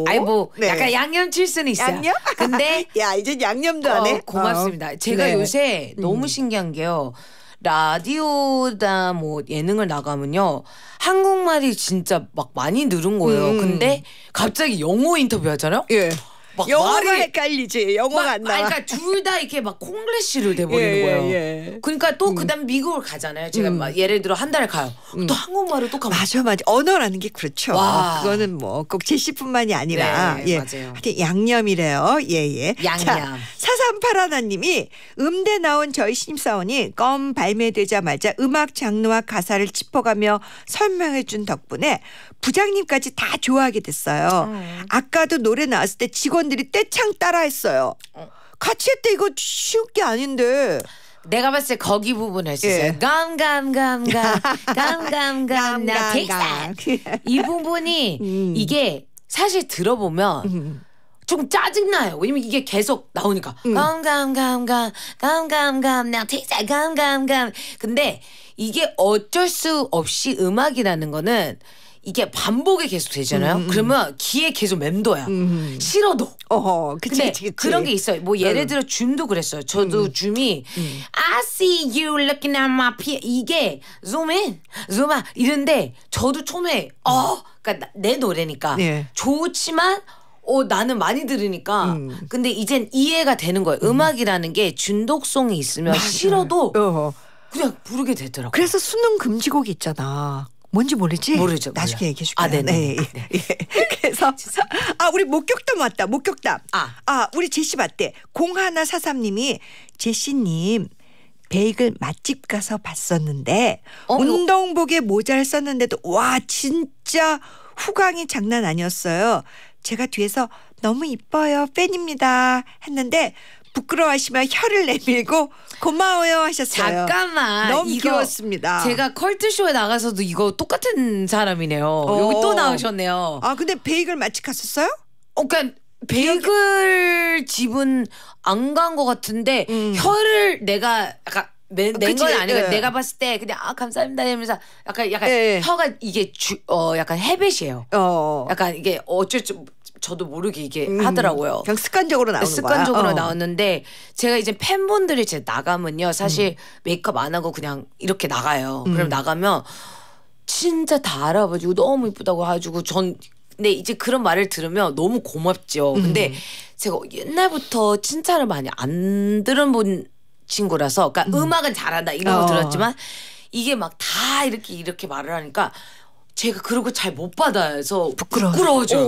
어. 아이 뭐 네. 약간 양념 칠 수는 있어요. 양념? <laughs> 근데 야 이제 양념도 어, 안 해. 어, 고맙습니다. 어. 제가 네. 요새 너무 음. 신기한 게요. 라디오다 뭐 예능을 나가면요 한국말이 진짜 막 많이 늘은 거예요. 음. 근데 갑자기 영어 인터뷰 하잖아요. 예. 막 영어가 말이 헷갈리지. 영어가 안 나와. 아, 그러니까 둘 다 이렇게 막 콩글리시로 돼버리는 예, 거예요. 예. 그러니까 또 음. 그다음 미국을 가잖아요. 제가 음. 막 예를 들어 한달에 가요. 음. 또한국말을또 가. 맞아 맞아. 언어라는 게 그렇죠. 와. 그거는 뭐 꼭 제시뿐만이 아니라 네, 예. 맞아요. 하여튼 양념이래요. 예예. 사삼팔하나님이 음대 나온 저희 신입사원이 껌 발매되자마자 음악 장르와 가사를 짚어가며 설명해준 덕분에 부장님까지 다 좋아하게 됐어요. 음. 아까도 노래 나왔을 때 직원들이 떼창 따라했어요. 같이 했대 이거 쉬운 게 아닌데. 내가 봤을 때 거기 부분에 진짜 예. 감감감감 나 킥산 이 부분이 음. 이게 사실 들어보면 음. 조금 짜증나요. 왜냐면 이게 계속 나오니까 감감감감감감감 나 킥산 감감감 근데 이게 어쩔 수 없이 음악이라는 거는 이게 반복이 계속 되잖아요. 음, 음. 음. 그러면 귀에 계속 맴도야 음, 음. 싫어도. 어허, 그치, 그치, 그치. 그런 게 있어요. 뭐 음. 예를 들어 줌도 그랬어요. 저도 줌이 I see you looking at my p 이게 zoom in, zoom out 이런데 저도 처음에 어, 그러니까 내 노래니까 네. 좋지만 어 나는 많이 들으니까 근데 이젠 이해가 되는 거예요. 음악이라는 게 중독성이 있으면 맞아. 싫어도 어허. 그냥 부르게 되더라고. 그래서 수능 금지곡이 있잖아. 뭔지 모르지? 모르죠. 나중에 얘기해 줄게요. 아, 네네. 네. 예, 예. 네. <laughs> 그래서 <laughs> 아, 우리 목격담 왔다. 목격담. 아. 아, 우리 제시 봤대. 공하나 사삼 님이 제시 님 베이글 맛집 가서 봤었는데 어, 운동복에 모자를 썼는데도 와, 진짜 후광이 장난 아니었어요. 제가 뒤에서 너무 이뻐요. 팬입니다. 했는데 부끄러워하시면 혀를 내밀고 고마워요 하셨어요. 잠깐만 너무 이거 귀여웠습니다. 제가 컬트 쇼에 나가서도 이거 똑같은 사람이네요. 어. 여기 또 나오셨네요. 아 근데 베이글 마치 갔었어요? 어, 그러니까 베이글 집은 안 간 것 같은데 음. 혀를 내가 약간 어, 낸건 아니고 예. 내가 봤을 때 그냥 아 감사합니다 이러면서 약간 약간 예. 예. 혀가 이게 주, 어 약간 헤벳이에요 어. 약간 이게 어쩔 줄 저도 모르게 이게 음. 하더라고요. 그냥 습관적으로 나오는 습관적으로 거야? 어. 나왔는데 어. 제가 이제 팬분들이 제 나가면요. 사실 음. 메이크업 안 하고 그냥 이렇게 나가요. 음. 그럼 나가면 진짜 다 알아봐주고 너무 이쁘다고 해주고 전 근데 이제 그런 말을 들으면 너무 고맙죠. 음. 근데 제가 옛날부터 칭찬을 많이 안 들은 분 친구라서 그러니까 음. 악은 잘한다 이런 거 어. 들었지만 이게 막 다 이렇게 이렇게 말을 하니까 제가 그러고 잘 못받아서 부끄러워. 부져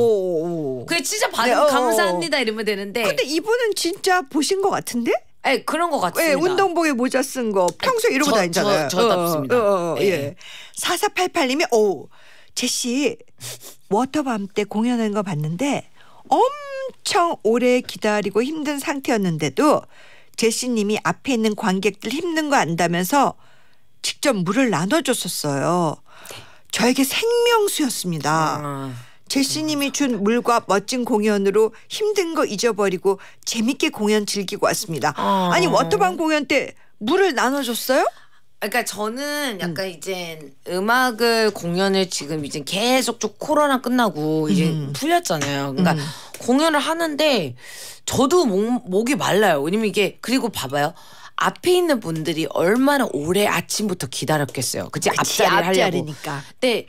그게 진짜 받 네, 어, 어, 어. 감사합니다 이러면 되는데. 근데 이분은 진짜 보신 것 같은데? 예, 그런 것 같습니다. 예, 운동복에 모자 쓴거 예, 평소에 이러고 저, 다니잖아요. 저, 답습니다 어, 어, 어, 예. 예. 4488님이 오 제시 워터밤 때 공연한 거 봤는데 엄청 오래 기다리고 힘든 상태였는데도 제시님이 앞에 있는 관객들 힘든 거 안다면서 직접 물을 나눠줬었어요. 네. 저에게 생명수였습니다. 아. 제시님이 준 물과 멋진 공연으로 힘든 거 잊어버리고 재밌게 공연 즐기고 왔습니다. 아. 아니 워터방 공연 때 물을 나눠줬어요? 그러니까 저는 약간 음. 이제 음악을 공연을 지금 이제 계속 쭉 코로나 끝나고 이제 음. 풀렸잖아요. 그러니까 음. 공연을 하는데 저도 목, 목이 말라요. 왜냐면 이게 그리고 봐봐요. 앞에 있는 분들이 얼마나 오래 아침부터 기다렸겠어요. 그치, 그치 앞자리를 하려고. 니까 근데 네.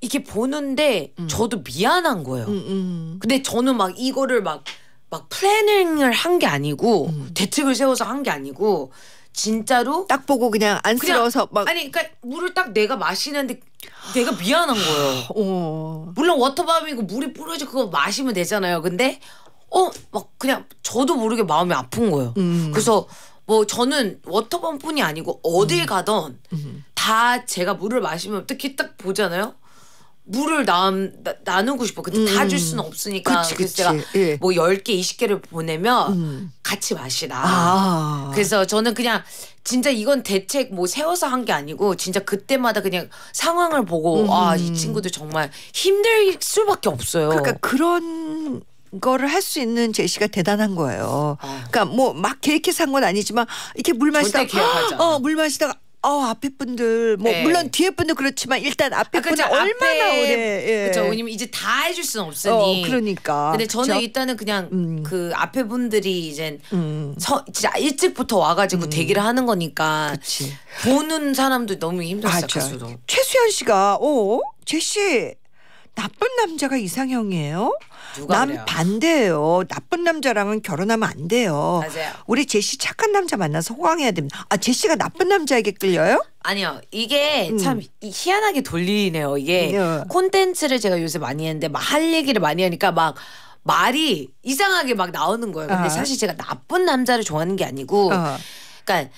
이게 보는데 음. 저도 미안한 거예요. 음, 음, 음. 근데 저는 막 이거를 막, 막 플래닝을 한 게 아니고 음. 대책을 세워서 한 게 아니고 진짜로 딱 보고 그냥 안쓰러워서 그냥, 막 아니 그러니까 물을 딱 내가 마시는데 내가 미안한 거예요. 어. 물론 워터밤이고 물이 뿌려져 그거 마시면 되잖아요. 근데 어 막 그냥 저도 모르게 마음이 아픈 거예요. 음. 그래서 뭐 저는 워터밤뿐이 아니고 어딜 음. 가던 다 제가 물을 마시면 특히 딱 보잖아요. 물을 남, 나, 누고 싶어. 근데 음. 다줄 수는 없으니까. 그치, 그치. 그래서 제가 예. 뭐 10개, 20개를 보내면 음. 같이 마시다. 아. 그래서 저는 그냥 진짜 이건 대책 뭐 세워서 한 게 아니고 진짜 그때마다 그냥 상황을 보고 음. 아, 이 음. 친구들 정말 힘들 수밖에 없어요. 그러니까 그런 거를 할 수 있는 제시가 대단한 거예요. 아. 그러니까 뭐 막 계획해서 한건 아니지만 이렇게 물 마시다가 어 물 마시다가 어 앞에 분들 뭐 네. 물론 뒤에 분들 그렇지만 일단 앞에 아, 그렇 분들 얼마나 오래 예. 그렇죠 왜냐면 이제 다 해줄 수는 없으니 어, 그러니까 근데 저는 그렇 일단은 그냥 음. 그 앞에 분들이 이제 음. 서, 진짜 일찍부터 와가지고 음. 대기를 하는 거니까 그치. 보는 사람도 너무 힘들었어요 아, 최수연 씨가 어, 제시 나쁜 남자가 이상형이에요 남 그래요? 반대예요. 나쁜 남자랑은 결혼하면 안 돼요. 맞아요. 우리 제시 착한 남자 만나서 호강해야 됩니다. 아 제시가 나쁜 남자에게 끌려요? 아니요. 이게 음. 참 희한하게 돌리네요. 이게 예. 콘텐츠를 제가 요새 많이 했는데 막 할 얘기를 많이 하니까 막 말이 이상하게 막 나오는 거예요. 근데 어. 사실 제가 나쁜 남자를 좋아하는 게 아니고 어. 그러니까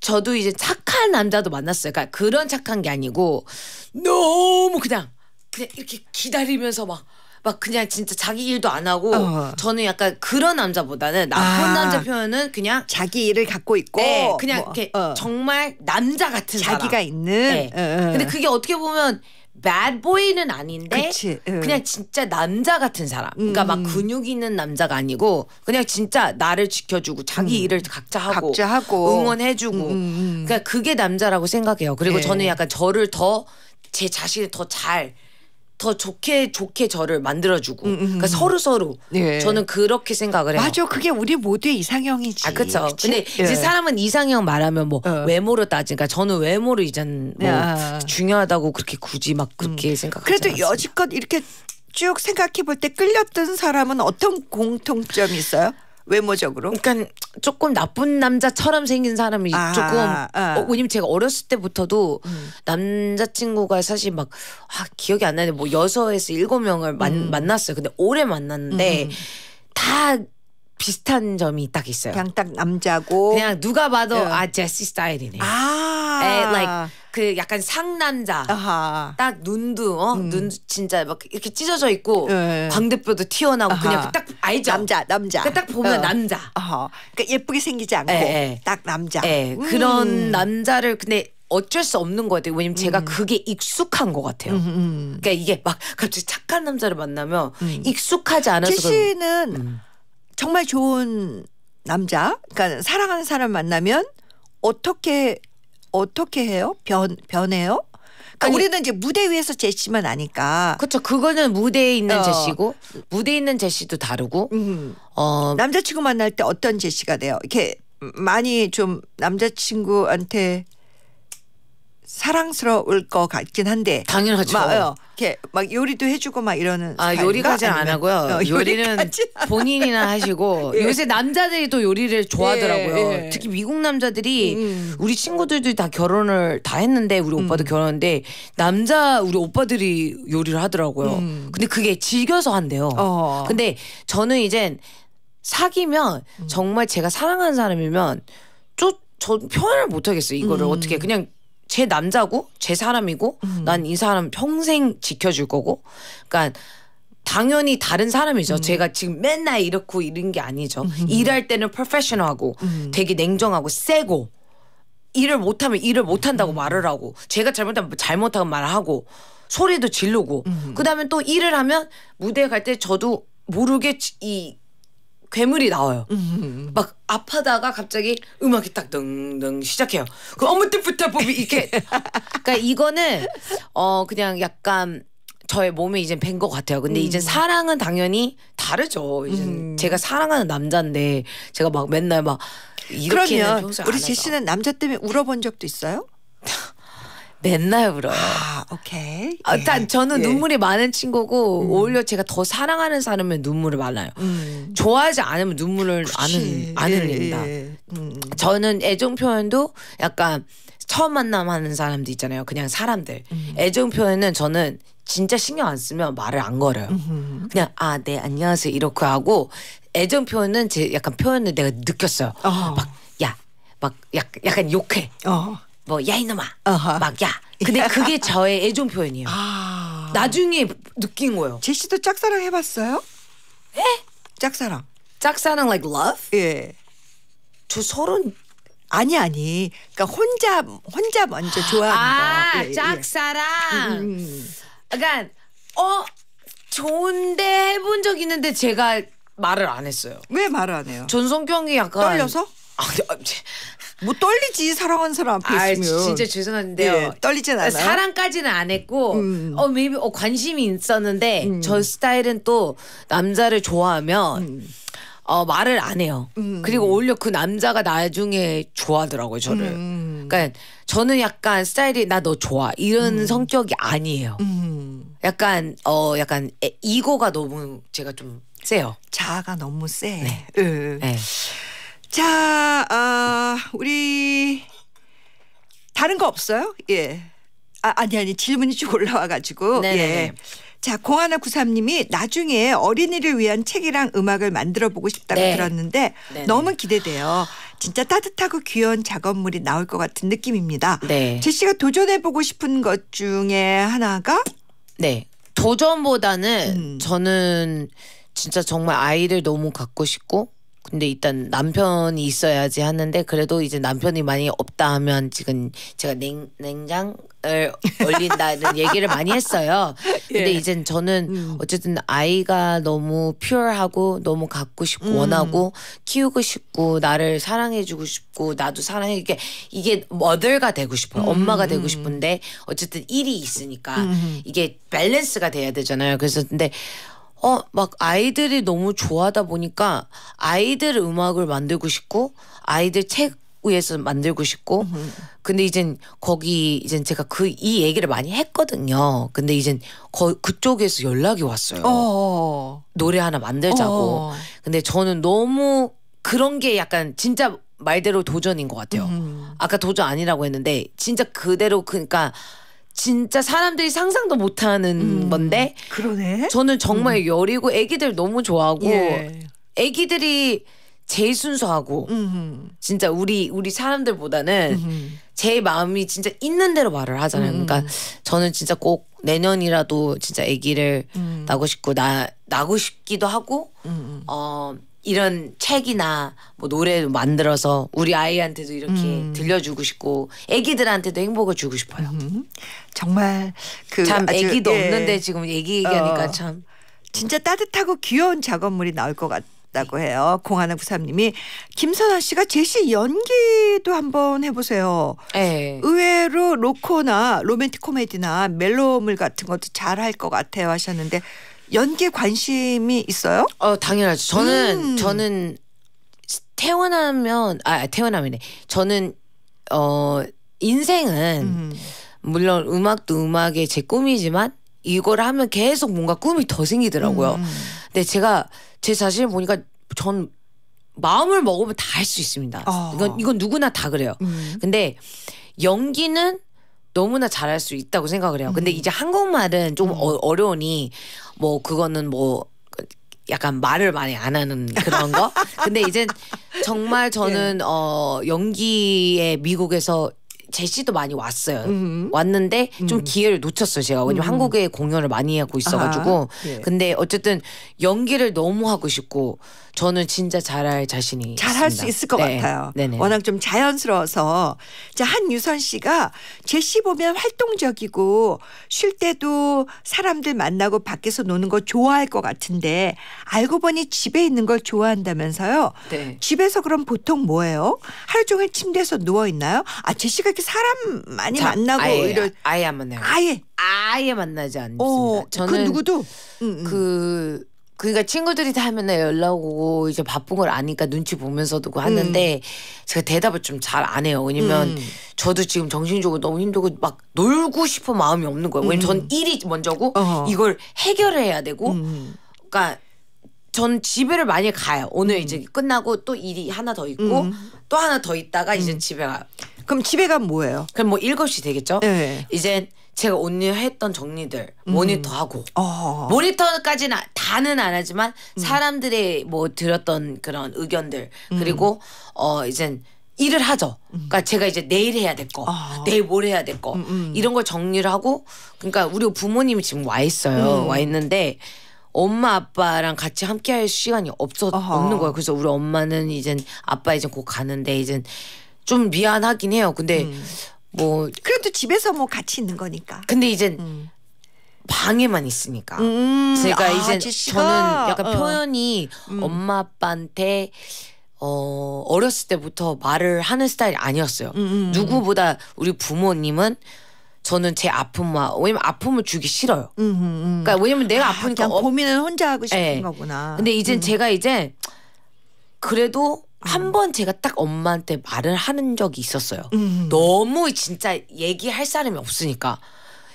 저도 이제 착한 남자도 만났어요. 그러니까 그런 착한 게 아니고 너무 그냥 그냥 이렇게 기다리면서 막막 그냥 진짜 자기 일도 안 하고 어. 저는 약간 그런 남자보다는 나쁜 아. 남자 표현은 그냥 자기 일을 갖고 있고 네, 그냥 뭐, 이렇게 어. 정말 남자 같은 자기가 사람. 있는. 네. 어, 어. 근데 그게 어떻게 보면 bad boy는 아닌데 응. 그냥 진짜 남자 같은 사람. 그러니까 음. 막 근육 있는 남자가 아니고 그냥 진짜 나를 지켜주고 자기 음. 일을 각자 하고, 각자 하고. 응원해주고. 음, 음, 음. 그러니까 그게 남자라고 생각해요. 그리고 네. 저는 약간 저를 더 제 자신을 더잘 더 좋게 좋게 저를 만들어주고 음, 음, 그러니까 음. 서로 서로 예. 저는 그렇게 생각을 해요. 맞아, 그게 우리 모두의 이상형이지. 아 그렇죠. 근데 예. 이제 사람은 이상형 말하면 뭐 어. 외모로 따지니까 저는 외모를 이젠 뭐 야. 중요하다고 그렇게 굳이 막 음. 그렇게 음. 생각 그래도 않았습니다. 여지껏 이렇게 쭉 생각해 볼 때 끌렸던 사람은 어떤 공통점이 있어요? 외모적으로. 그러니까 조금 나쁜 남자처럼 생긴 사람이 아, 조금 아. 어, 왜냐면 제가 어렸을 때부터도 음. 남자친구가 사실 막 아, 기억이 안 나는데 뭐 여서에서 일곱 명을 음. 만났어요. 근데 오래 만났는데 음, 음. 다 비슷한 점이 딱 있어요. 그냥 딱 남자고 그냥 누가 봐도 네. 아 제시 스타일이네. 아, a 예, like 그 약간 상남자. 아하. 딱 눈도 어? 음. 눈 진짜 막 이렇게 찢어져 있고 예. 광대뼈도 튀어나오고 아하. 그냥 딱 알죠. 남자 남자. 그딱 그러니까 보면 어. 남자. 아하. 그러니까 예쁘게 생기지 않고 예. 예. 딱 남자. 예. 음. 그런 남자를 근데 어쩔 수 없는 것 같아요. 왜냐면 제가 음. 그게 익숙한 것 같아요. 음, 음. 그러니까 이게 막 갑자기 착한 남자를 만나면 음. 익숙하지 않아서. 제시는 음. 정말 좋은 남자, 그러니까 사랑하는 사람 만나면 어떻게 어떻게 해요? 변 변해요? 그러니까 아니, 우리는 이제 무대 위에서 제시만 아니까. 그렇죠. 그거는 무대에 있는 어. 제시고 무대에 있는 제시도 다르고. 음. 어. 남자친구 만날 때 어떤 제시가 돼요? 이렇게 많이 좀 남자친구한테 사랑스러울 것 같긴 한데 당연하죠. 막, 어, 이렇게 막 요리도 해주고 막 이러는 아 요리까지는 안 하고요. 어, 요리는 본인이나 <laughs> 하시고 예. 요새 남자들이 또 요리를 좋아하더라고요. 예. 예. 특히 미국 남자들이 음, 음. 우리 친구들도 다 결혼을 다 했는데 우리 오빠도 음. 결혼했데 남자 우리 오빠들이 요리를 하더라고요. 음. 근데 그게 즐겨서 한대요. 어 근데 저는 이젠 사귀면 음. 정말 제가 사랑하는 사람이면 쪼, 저 표현을 못 하겠어요. 이거를 음. 어떻게 그냥 제 남자고 제 사람이고 음. 난이 사람 평생 지켜줄 거고 그러니까 당연히 다른 사람이죠. 음. 제가 지금 맨날 이렇고 이런 게 아니죠. 음. 일할 때는 프로페셔널하고 음. 되게 냉정하고 세고 일을 못하면 일을 못한다고 음. 말을 하고 제가 잘못하면 잘못하고 말하고 소리도 지르고 음. 그다음에 또 일을 하면 무대에 갈 때 저도 모르게 이 괴물이 나와요. 음, 음, 음, 음. 막 아파다가 갑자기 음악이 딱 등등 시작해요. 그 어머 때부터 보비 이렇게. <laughs> 그러니까 이거는 어 그냥 약간 저의 몸이 이제 뵌것 같아요. 근데 음. 이제 사랑은 당연히 다르죠. 이제 음. 제가 사랑하는 남자인데 제가 막 맨날 막 이렇게 그러면 우리 제 씨는 남자 때문에 울어본 적도 있어요? <laughs> 맨날 울어요. 아, 오케이. 아, 예. 단 저는 예. 눈물이 많은 친구고 음. 오히려 제가 더 사랑하는 사람은 눈물을 많아요. 음. 좋아하지 않으면 눈물을 그렇 안, 안 예, 흘린다. 예. 음. 저는 애정 표현도 약간 처음 만남하는 사람도 있잖아요. 그냥 사람들. 음. 애정 표현은 저는 진짜 신경 안 쓰면 말을 안 걸어요. 음 그냥 아, 네, 안녕하세요. 이렇게 하고 애정 표현은 제 약간 표현을 내가 느꼈어요. 어. 막 야, 막 약간 욕해. 어. 뭐야 이놈아 막 야. 근데 <laughs> 그게 저의 애정 표현이에요. 아. 나중에 느낀 거예요. 제시도 짝사랑 해봤어요? 에? 짝사랑. 짝사랑 like love? 예. 저 서른 아니 아니. 그러니까 혼자 혼자 먼저 좋아하는 아, 거. 예, 예. 짝사랑. 예. 음. 그러니까 어 좋은데 해본 적 있는데 제가 말을 안 했어요. 왜 말을 안 해요? 전성경이 약간 떨려서? 아, 어, 뭐 떨리지 사랑하는 사람 앞에 아, 있으면 진짜 죄송한데요. 예, 떨리진 않아요. 사랑까지는 안 했고 음. 어 maybe 어, 관심이 있었는데 음. 저 스타일은 또 남자를 좋아하면 음. 어 말을 안 해요. 음. 그리고 오히려 그 남자가 나중에 좋아하더라고요 저를. 음. 그러니까 저는 약간 스타일이 나 너 좋아 이런 음. 성격이 아니에요. 약간 어 약간 에, 이거가 너무 제가 좀 세요. 자아가 너무 세. 네. 예. 네. 자, 아, 우리 다른 거 없어요? 예. 아, 아니 아니 질문이 쭉 올라와 가지고 예. 네, 네, 네. 자, 공하나 구삼님이 나중에 어린이를 위한 책이랑 음악을 만들어 보고 싶다고 네. 들었는데 네네. 너무 기대돼요. 진짜 따뜻하고 귀여운 작업물이 나올 것 같은 느낌입니다. 네. 제시가 도전해 보고 싶은 것 중에 하나가 네. 도전보다는 음. 저는 진짜 정말 아이를 너무 갖고 싶고 근데 일단 남편이 있어야지 하는데 그래도 이제 남편이 많이 없다 하면 지금 제가 냉, 냉장을 올린다는 얘기를 많이 했어요. <laughs> 예. 근데 예. 이젠 저는 음. 어쨌든 아이가 너무 퓨어하고 너무 갖고 싶고 음. 원하고 키우고 싶고 나를 사랑해주고 싶고 나도 사랑해 이게 이게 머들가 되고 싶어 음. 엄마가 되고 음. 싶은데 어쨌든 일이 있으니까 음. 이게 밸런스가 돼야 되잖아요. 그래서 근데 어, 막 아이들이 너무 좋아하다 보니까 아이들 음악을 만들고 싶고 아이들 책 위에서 만들고 싶고 근데 이젠 거기 이젠 제가 그 이 얘기를 많이 했거든요. 근데 이젠 거, 그쪽에서 연락이 왔어요. 어, 어. 노래 하나 만들자고. 어, 어 근데 저는 너무 그런 게 약간 진짜 말대로 도전인 것 같아요. 음. 아까 도전 아니라고 했는데 진짜 그대로 그러니까 진짜 사람들이 상상도 못하는 음, 건데 그러네. 저는 정말 음. 여리고 애기들 너무 좋아하고 예. 애기들이 제일 순수하고 음흠. 진짜 우리 우리 사람들보다는 음흠. 제 마음이 진짜 있는 대로 말을 하잖아요. 그러니까 음. 그러니까 저는 진짜 꼭 내년이라도 진짜 애기를 음. 낳고 싶고 나 낳고 싶기도 하고 음. 음. 어 이런 책이나 뭐 노래 만들어서 우리 아이한테도 이렇게 음. 들려주고 싶고 아기들한테도 행복을 주고 싶어요. 음. 정말 그참 아기도 예. 없는데 지금 얘기 얘기하니까 어. 참 진짜 따뜻하고 귀여운 작업물이 나올 것같 다고 해요. 공하나 구삼님이 김선아 씨가 제시 연기도 한번 해보세요. 에이. 예. 의외로 로코나 로맨틱 코미디나 멜로물 같은 것도 잘할 것 같아요 하셨는데 연기에 관심이 있어요? 어 당연하죠. 저는 음. 저는 태어나면 아태어나면 저는 어 인생은 음. 물론 음악도 음악의 제 꿈이지만 이걸 하면 계속 뭔가 꿈이 더 생기더라고요. 음. 근데 제가 제 자신을 보니까 전 마음을 먹으면 다 할 수 있습니다. 어. 이건 이건 누구나 다 그래요. 음. 근데 연기는 너무나 잘할 수 있다고 생각을 해요. 근데 음. 이제 한국말은 좀 음. 어, 려우니뭐 그거는 뭐 약간 말을 많이 안 하는 그런 거. 근데 이제 정말 저는 <laughs> 예. 어 연기에 미국에서 제시도 많이 왔어요. 음흠. 왔는데 좀 음. 기회를 놓쳤어요. 제가 왜냐면 음. 한국에 공연을 많이 하고 있어가지고 예. 근데 어쨌든 연기를 너무 하고 싶고 저는 진짜 잘할 자신이 잘할 수 있을 것 네. 같아요. 네네. 워낙 좀 자연스러워서 자 한유선 씨가 제시 보면 활동적이고 쉴 때도 사람들 만나고 밖에서 노는 거 좋아할 것 같은데 알고 보니 집에 있는 걸 좋아한다면서요. 네. 집에서 그럼 보통 뭐예요? 하루 종일 침대에서 누워 있나요? 아 제시가 이렇게 사람 많이 자, 만나고 아예, 이런 아예 안 만나요. 아예 아예 만나지 않습니다. 어, 그 저는 그 누구도 음, 음. 그 그러니까 친구들이 다 맨날 연락 오고 이제 바쁜 걸 아니까 눈치 보면서도 하는데 음. 제가 대답을 좀 잘 안 해요. 왜냐면 음. 저도 지금 정신적으로 너무 힘들고 막 놀고 싶은 마음이 없는 거예요. 왜냐면 전 음. 일이 먼저고 어허. 이걸 해결해야 되고 그러니까 전 집에를 많이 가요. 오늘 음. 이제 끝나고 또 일이 하나 더 있고 음. 또 하나 더 있다가 음. 이제 집에 가. 요 그럼 집에 가면 뭐예요? 그럼 뭐 7시 되겠죠? 네. 이제 제가 언니 했던 정리들 음. 모니터하고 어. 모니터까지는 아, 다는 안 하지만 음. 사람들의 뭐들었던 그런 의견들 음. 그리고 어 이젠 일을 하죠. 그러니까 제가 이제 내일 해야 될 거, 아. 내일 뭘 해야 될 거, 음, 음. 이런 걸 정리를 하고, 그러니까 우리 부모님이 지금 와 있어요. 음. 와 있는데, 엄마 아빠랑 같이 함께 할 시간이 없어 아하. 없는 거예요. 그래서 우리 엄마는 이젠 아빠 이제 곧 가는데 이젠 좀 미안하긴 해요. 근데 음. 뭐 그래도 집에서 뭐 같이 있는 거니까. 근데 이제 음. 방에만 있으니까 음. 제가 아, 이제 저는 약간 어. 표현이 음. 엄마 아빠한테 어 어렸을 때부터 말을 하는 스타일이 아니었어요. 음, 누구보다 우리 부모님은 저는 제 아픔과 왜냐면 아픔을 주기 싫어요. 음음 그러니까 왜냐면 내가 아, 아프니까 아, 어, 고민은 혼자 하고 싶은 네. 거구나. 근데 이제 음. 제가 이제 그래도 한번 제가 딱 엄마한테 말을 하는 적이 있었어요. 음. 너무 진짜 얘기할 사람이 없으니까.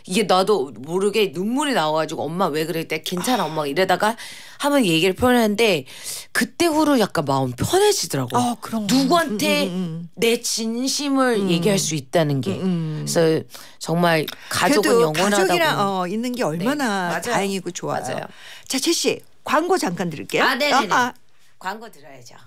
이게 나도 모르게 눈물이 나와가지고 엄마 왜 그럴 때 괜찮아 엄마 이러다가 하면 얘기를 표현했는데 그때 후로 약간 마음 편해지더라고. 아, 그럼. 누구한테 음, 음, 음, 음. 내 진심을 음. 얘기할 수 있다는 게. 음, 그래서 정말 가족은 영원하다고. 가족이랑 어, 있는 게 네. 얼마나 네. 다행이고 좋아요. 맞아요. 자, 채씨 광고 잠깐 드릴게요. 아, 네, 네. 아, 광고 들어야죠.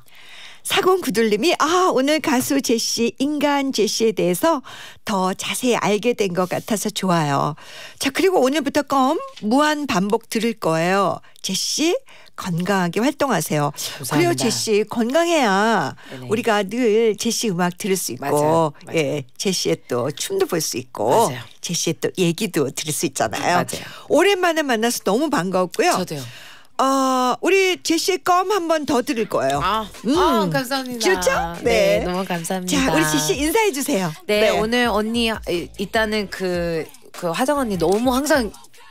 사공구둘님이 아 오늘 가수 제시 인간 제시에 대해서 더 자세히 알게 된 것 같아서 좋아요. 자 그리고 오늘부터 껌 무한 반복 들을 거예요. 제시 건강하게 활동하세요. 감사합니다. 그래요 제시 건강해야 네네. 우리가 늘 제시 음악 들을 수 있고 맞아요. 맞아요. 예 제시의 또 춤도 볼 수 있고 맞아요. 제시의 또 얘기도 들을 수 있잖아요. 오랜만에 만나서 너무 반가웠고요. 저도요. 어, 우리 제시의 껌 한 번 더 드릴 거예요. 아, 음. 아, 감사합니다. 그죠 네. 네. 너무 감사합니다. 자, 우리 제시 인사해 주세요. 네, 네, 오늘 언니 일단은 그. 그 화정 언니 너무 항상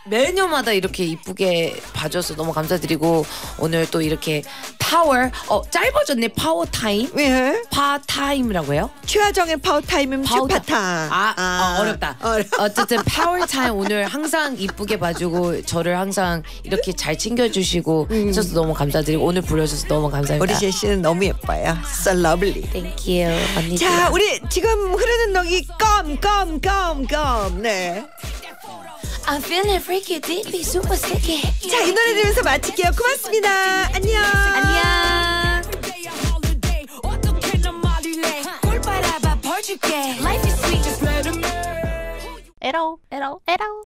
매년마다 이렇게 이쁘게 봐줘서 너무 감사드리고 오늘 또 이렇게 파워 어 짧아졌네 파워 타임 예. 파 타임이라고 해요? 최하정의 파워 타임은 파파타 아, 아. 어, 어렵다 어려... 어쨌든 파워 타임 오늘 항상 이쁘게 봐주고 저를 항상 이렇게 잘 챙겨주시고 음. 해서 너무 감사드리고 오늘 불러주셔서 너무 감사합니다 우리 제시는 너무 예뻐요 so lovely thank you 언니 자 우리 지금 흐르는 녹이 껌껌껌껌 네 I'm feeling freaky, deeply super sticky. 자, 이 노래 들으면서 마칠게요. 고맙습니다. 안녕. 안녕. 에러, 에러, 에러.